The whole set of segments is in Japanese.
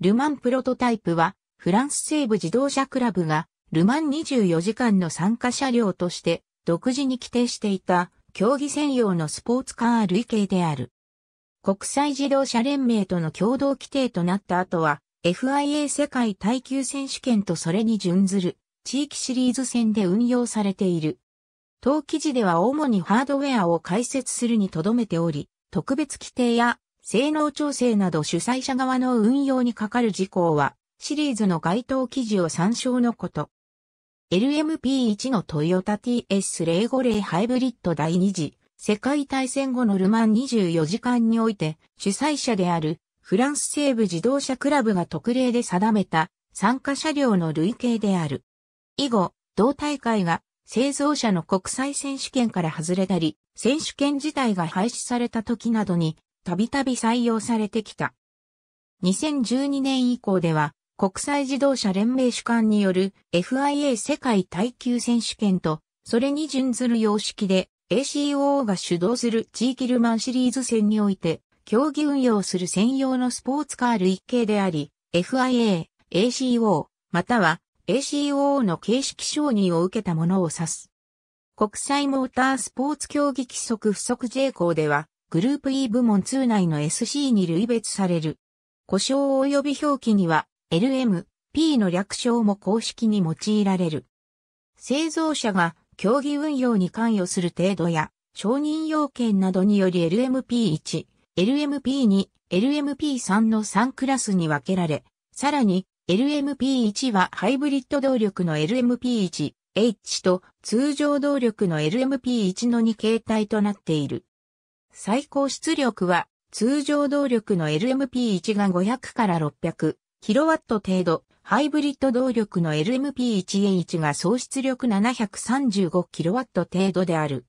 ルマンプロトタイプは、フランス西部自動車クラブが、ルマン24時間の参加車両として、独自に規定していた、競技専用のスポーツカー類型である。国際自動車連盟との共同規定となった後は、FIA 世界耐久選手権とそれに準ずる地域シリーズ戦で運用されている。当記事では主にハードウェアを解説するにとどめており、特別規定や性能調整など主催者側の運用にかかる事項は、シリーズの該当記事を参照のこと。LMP1 のトヨタ TS050 ハイブリッド第2次世界大戦後のルマン24時間において主催者であるフランス西部自動車クラブが特例で定めた参加車両の類型である。以後、同大会が製造者の国際選手権から外れたり、選手権自体が廃止された時などにたびたび採用されてきた。2012年以降では、国際自動車連盟主管による FIA 世界耐久選手権と、それに準ずる様式で ACOO が主導する地域ルマンシリーズ戦において、競技運用する専用のスポーツカー類型であり、FIA、ACO、または ACO の形式承認を受けたものを指す。国際モータースポーツ競技規則不足 J 項では、グループ E 部門2内の SC に類別される。故障及び表記には LM、P の略称も公式に用いられる。製造者が競技運用に関与する程度や承認要件などにより LMP1、LMP2、LMP3 の3クラスに分けられ、さらに LMP1 はハイブリッド動力の LMP1、H と通常動力の LMP1 の2形態となっている。最高出力は通常動力の LMP1 が500から600 kW 程度、ハイブリッド動力の LMP1A1 が総出力 735kW 程度である。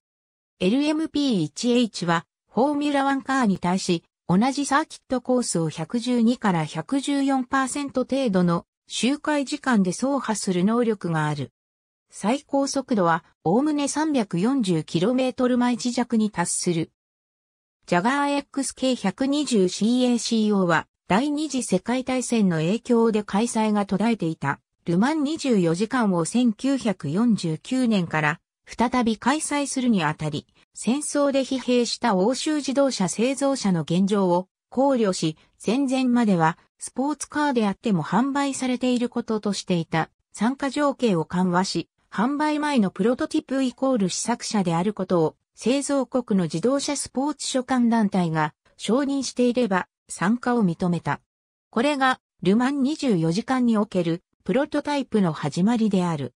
LMP1H はフォーミュラ1カーに対し同じサーキットコースを112から114%程度の周回時間で走破する能力がある。最高速度はおおむね 340km 毎時弱に達する。ジャガー XK120CACO は第二次世界大戦の影響で開催が途絶えていたルマン24時間を1949年から再び開催するにあたり、戦争で疲弊した欧州自動車製造者の現状を考慮し、戦前まではスポーツカーであっても販売されていることとしていた参加条件を緩和し、販売前のプロトティプイコール試作車であることを製造国の自動車スポーツ所管団体が承認していれば参加を認めた。これがルマン24時間におけるプロトタイプの始まりである。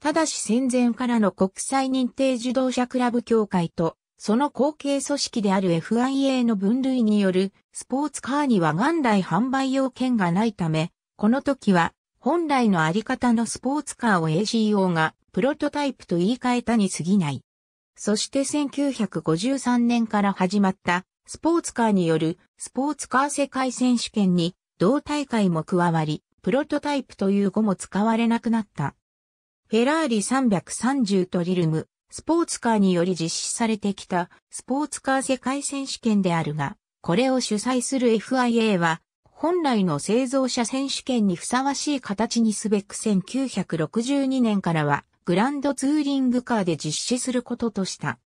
ただし戦前からの国際認定自動車クラブ協会とその後継組織である FIA の分類によるスポーツカーには元来販売要件がないため、この時は本来のあり方のスポーツカーを ACO がプロトタイプと言い換えたに過ぎない。そして1953年から始まったスポーツカーによるスポーツカー世界選手権に同大会も加わり、プロトタイプという語も使われなくなった。フェラーリ330トリルム、スポーツカーにより実施されてきたスポーツカー世界選手権であるが、これを主催する FIA は、本来の製造者選手権にふさわしい形にすべく1962年からは、グランドツーリングカーで実施することとした。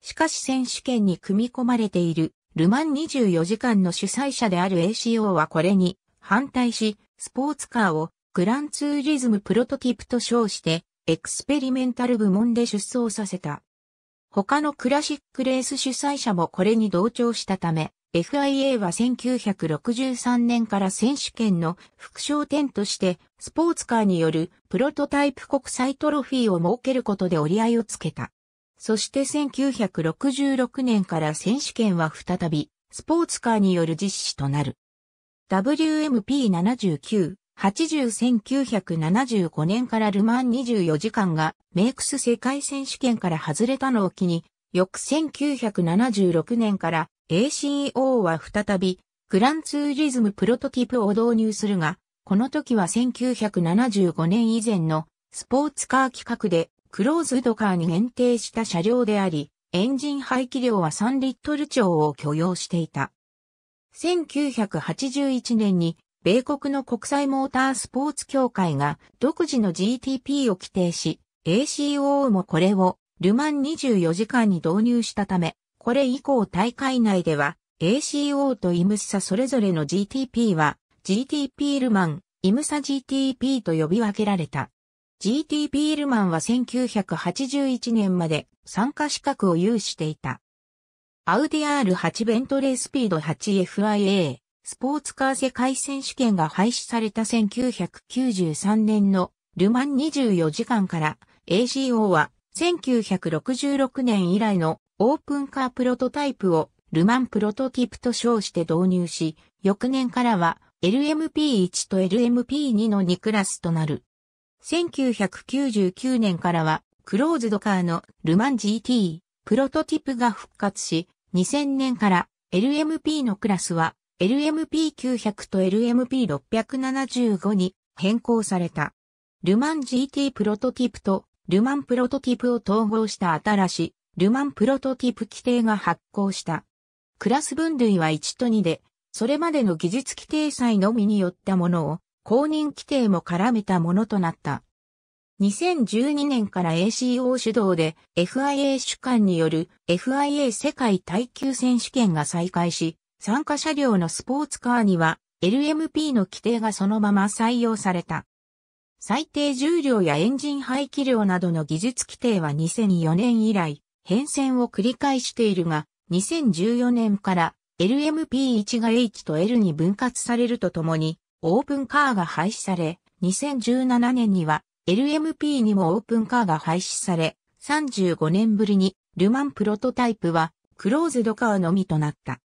しかし選手権に組み込まれているルマン24時間の主催者である ACO はこれに反対し、スポーツカーをグランツーリズムプロトキップと称してエクスペリメンタル部門で出走させた。他のクラシックレース主催者もこれに同調したため、FIA は1963年から選手権の副賞点として、スポーツカーによるプロトタイプ国際トロフィーを設けることで折り合いをつけた。そして1966年から選手権は再び、スポーツカーによる実施となる。WMP79、801975年からルマン24時間がメイクス世界選手権から外れたのを機に、翌1976年から ACO は再び、グランツーリズムプロトキプを導入するが、この時は1975年以前のスポーツカー企画でクローズドカーに限定した車両であり、エンジン排気量は3リットル超を許容していた。1981年に米国の国際モータースポーツ協会が独自の GTP を規定し、ACO もこれをルマン24時間に導入したため、これ以降大会内では ACO とイムサそれぞれの GTP は GTP ルマン、イムサ GTP と呼び分けられた。GTP ルマンは1981年まで参加資格を有していた。アウディ R8 ベントレースピード 8FIA スポーツカー世界選手権が廃止された1993年のルマン24時間から ACO は1966年以来のオープンカープロトタイプをルマンプロトティプと称して導入し、翌年からは LMP1 と LMP2 の2クラスとなる。1999年からはクローズドカーのルマン GT プロトティプが復活し、2000年から LMP のクラスは LMP900 と LMP675 に変更された。ルマン GT プロトティプとルマンプロトティプを統合した新しいルマンプロトティプ規定が発行した。クラス分類は1と2で、それまでの技術規定祭のみによったものを、公認規定も絡めたものとなった。2012年から ACO 主導で FIA 主管による FIA 世界耐久選手権が再開し、参加車両のスポーツカーには LMP の規定がそのまま採用された。最低重量やエンジン排気量などの技術規定は2004年以来、変遷を繰り返しているが、2014年から LMP1 が H と L に分割されるとともに、オープンカーが廃止され、2017年には LMP にもオープンカーが廃止され、35年ぶりにルマンプロトタイプはクローズドカーのみとなった。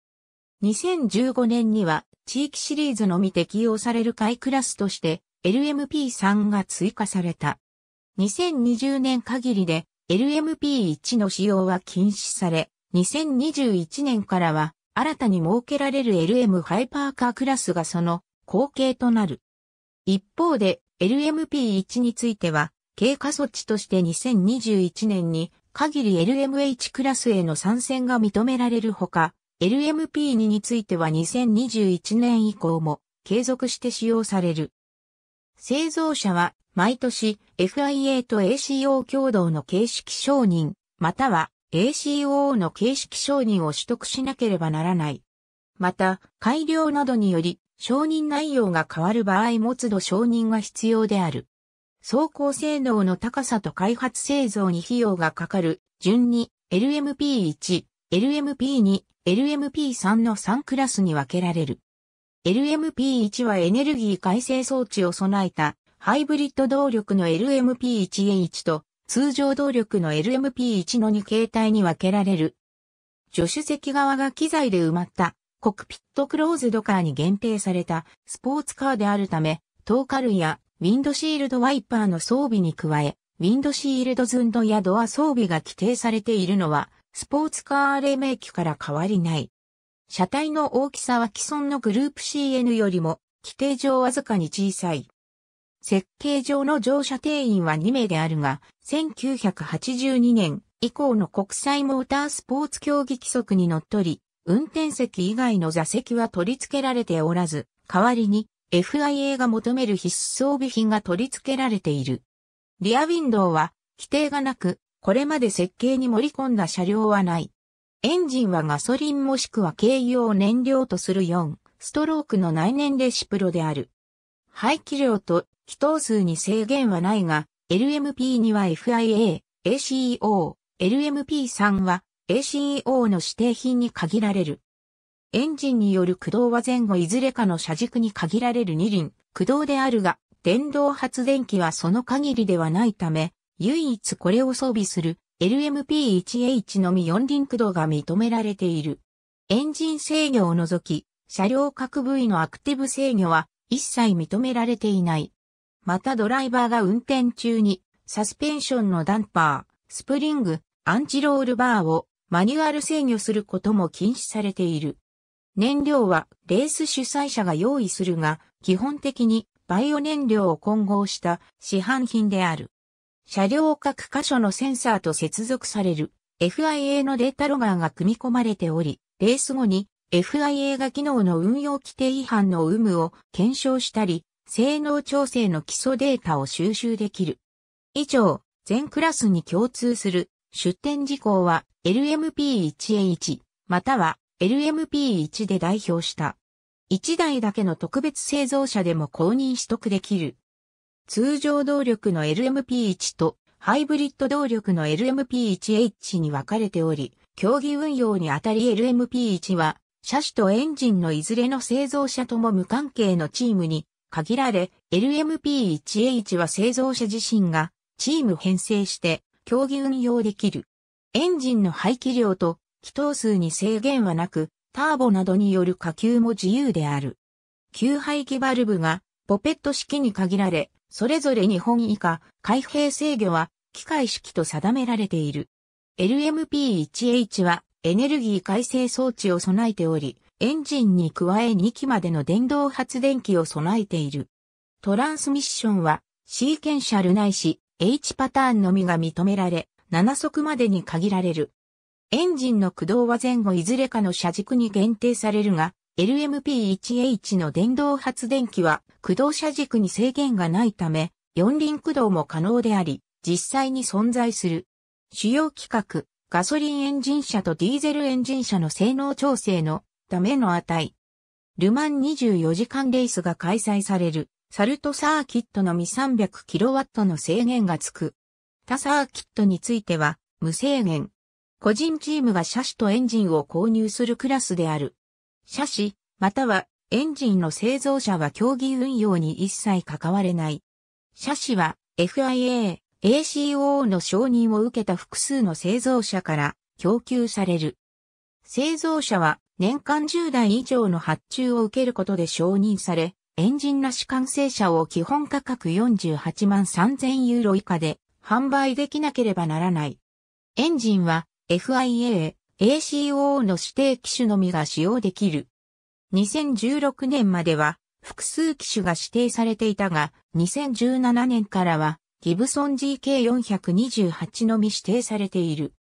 2015年には地域シリーズのみ適用される買いクラスとして LMP3 が追加された。2020年限りで LMP1 の使用は禁止され、2021年からは新たに設けられる LM ハイパーカークラスがその後継となる。一方で LMP1 については経過措置として2021年に限り LMH クラスへの参戦が認められるほか、LMP2 については2021年以降も継続して使用される。製造者は毎年 FIA と ACO 共同の形式承認、または a c o の形式承認を取得しなければならない。また、改良などにより承認内容が変わる場合も都度承認が必要である。走行性能の高さと開発製造に費用がかかる順に LMP1、LMP2、LMP3 の3クラスに分けられる。LMP1 はエネルギー改正装置を備えたハイブリッド動力の LMP1A1 と通常動力の LMP1 の2形態に分けられる。助手席側が機材で埋まったコクピットクローズドカーに限定されたスポーツカーであるため、トーカルやウィンドシールドワイパーの装備に加え、ウィンドシールドズンドやドア装備が規定されているのは、スポーツカー黎明期から変わりない。車体の大きさは既存のグループ CN よりも、規定上わずかに小さい。設計上の乗車定員は2名であるが、1982年以降の国際モータースポーツ競技規則にのっとり、運転席以外の座席は取り付けられておらず、代わりに FIA が求める必須装備品が取り付けられている。リアウィンドウは規定がなく、これまで設計に盛り込んだ車両はない。エンジンはガソリンもしくは軽油を燃料とする4、ストロークの内燃レシプロである。排気量と気等数に制限はないが、LMP2 は FIA、ACO、LMP3 は ACO の指定品に限られる。エンジンによる駆動は前後いずれかの車軸に限られる二輪、駆動であるが、電動発電機はその限りではないため、唯一これを装備する LMP1H のみ四輪駆動が認められている。エンジン制御を除き、車両各部位のアクティブ制御は一切認められていない。またドライバーが運転中に、サスペンションのダンパー、スプリング、アンチロールバーをマニュアル制御することも禁止されている。燃料はレース主催者が用意するが、基本的にバイオ燃料を混合した市販品である。車両各箇所のセンサーと接続される FIA のデータロガーが組み込まれており、レース後に FIA が機能の運用規定違反の有無を検証したり、性能調整の基礎データを収集できる。以上、全クラスに共通する出展事項は LMP1A1 または LMP1 で代表した。1台だけの特別製造車でも公認取得できる。通常動力の LMP1 とハイブリッド動力の LMP1H に分かれており、競技運用にあたり LMP1 は車種とエンジンのいずれの製造者とも無関係のチームに限られ、LMP1H は製造者自身がチーム編成して競技運用できる。エンジンの排気量と気筒数に制限はなく、ターボなどによる下級も自由である。吸排気バルブがポペット式に限られ、それぞれ2本以下、開閉制御は機械式と定められている。LMP1H はエネルギー改正装置を備えており、エンジンに加え2機までの電動発電機を備えている。トランスミッションは、シーケンシャルないし、H パターンのみが認められ、7速までに限られる。エンジンの駆動は前後いずれかの車軸に限定されるが、LMP1H の電動発電機は駆動車軸に制限がないため、四輪駆動も可能であり、実際に存在する。主要規格、ガソリンエンジン車とディーゼルエンジン車の性能調整のダメの値。ルマン24時間レースが開催される、サルトサーキットのみ 300kW の制限がつく。他サーキットについては、無制限。個人チームが車種とエンジンを購入するクラスである。車種、またはエンジンの製造者は競技運用に一切関われない。車種は FIA、ACO の承認を受けた複数の製造者から供給される。製造者は年間10台以上の発注を受けることで承認され、エンジンなし完成車を基本価格48万3000ユーロ以下で販売できなければならない。エンジンは FIA、ACO の指定機種のみが使用できる。2016年までは複数機種が指定されていたが、2017年からはギブソン GK428 のみ指定されている。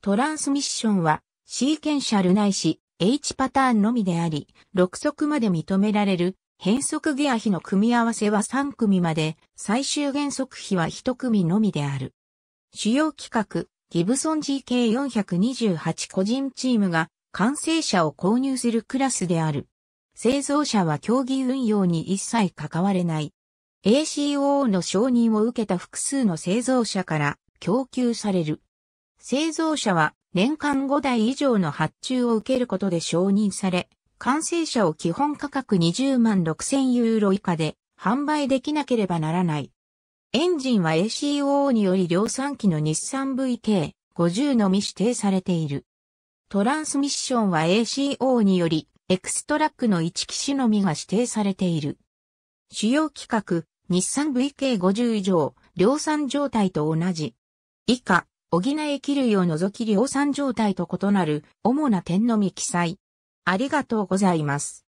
トランスミッションはシーケンシャルないし H パターンのみであり、6足まで認められる変速ギア比の組み合わせは3組まで、最終減速比は1組のみである。主要規格、ギブソン GK428 個人チームが完成車を購入するクラスである。製造者は競技運用に一切関われない。ACOO の承認を受けた複数の製造者から供給される。製造者は年間5台以上の発注を受けることで承認され、完成車を基本価格20万6000ユーロ以下で販売できなければならない。エンジンは ACOO により量産機の日産 VK50 のみ指定されている。トランスミッションは ACO によりエクストラックの1機種のみが指定されている。主要規格、日産 VK50 以上、量産状態と同じ。以下、補え気類を除き量産状態と異なる主な点のみ記載。ありがとうございます。